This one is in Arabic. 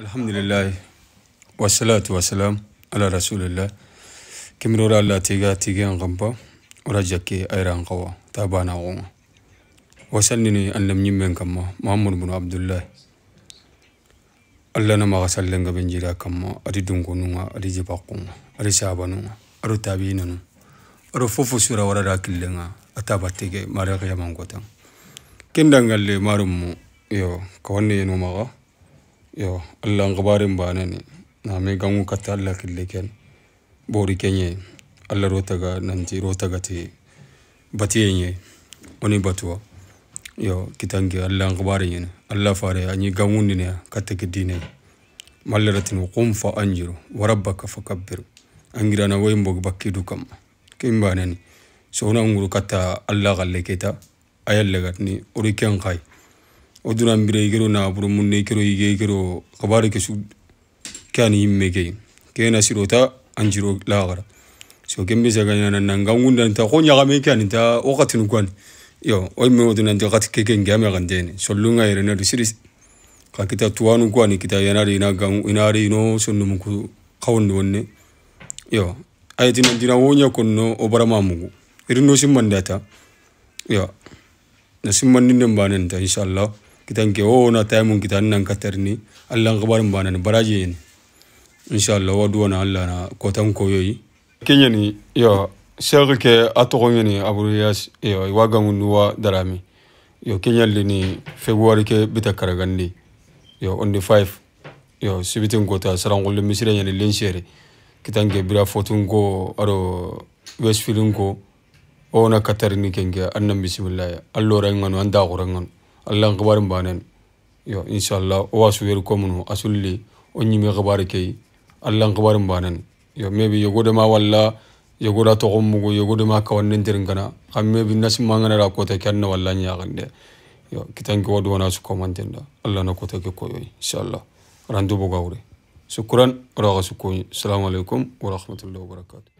الحمد لله والصلاة والسلام على رسول الله كم كمرورا الله تيغا تيغا غمبا ورجكي أيران قوا تابانا غوما وسلني أن لم يمن كما محمد بن عبد الله الله نما غسلن غبن جيرا كما أدي دنغونونا أدي جباقونا أدي سابانونا أدي تابيننا أدي فوفو سورة ورا كلنا أتابتك مارغ يمان قوتان كندنغالي مارمو يو كواني ينومغا Yoo Allaan qabaaree hin baanani. Naamee ganguu katta Allaa killee kenna. Boori keenya Alla roo tagaa nanti roo tagatee batee nye oni batuwa. Yoo kitange Allaan qabaaree nyene Allaa faaree anyi ganguu nine katta giddine. Mallarratin qum fa'an jiru warabbaka fakabbiru. Angirana wayin bog bakki dukamma. Kin baanani. Soona nguru katta Allaa qallee keeta ayallee gatni ori keen qaayi. oduran bire ikero na buru munne ikero ige ikero kabare kesu kani himme ke kena sirota anjiro lagara so kembe saga nyana nanga ngunda nta konya game kani ta wakati nukwan yo oy me odun nta wakati keke ngame gandene so lunga irena du siris ka kita tuwanu kwani kita yanari ina gang inari no sunnu muku kawndo wonne yo ayati nan dina wonya konno obara mamugo irin no simmandata yo na simmannin nan inshallah kita Oh, wona taimun kita annan katarni allah ngabarin banan baraje ne insha allah wadu allah na kotan koyoyi ni yo shege ke atoko ni abu yas yo wagangu nuwa darami yo li ni february ke bita gandi yo on the 5 yo sibitin kota sarangulu misira yani lenshere kitanke bira fotun ko aro westfieldin ko wona katarni kenge annan bisimillahi allo ngano anda qurangano allan gabarin banan yo inshallah wa su wer ko mun asulli onni me gabari kay allan gabarin banan yo mebi yogo da ma walla yogo da to gummu yogo da ma ka wannan dirin gana kan mebi nasin ma ngana ra ko ta kanna wallan ya gande yo kitan ko do na su ko man tenda allah na ko ta ke koyo inshallah randu bo gawre شكرا وراغا سكوني السلام عليكم ورحمه الله وبركاته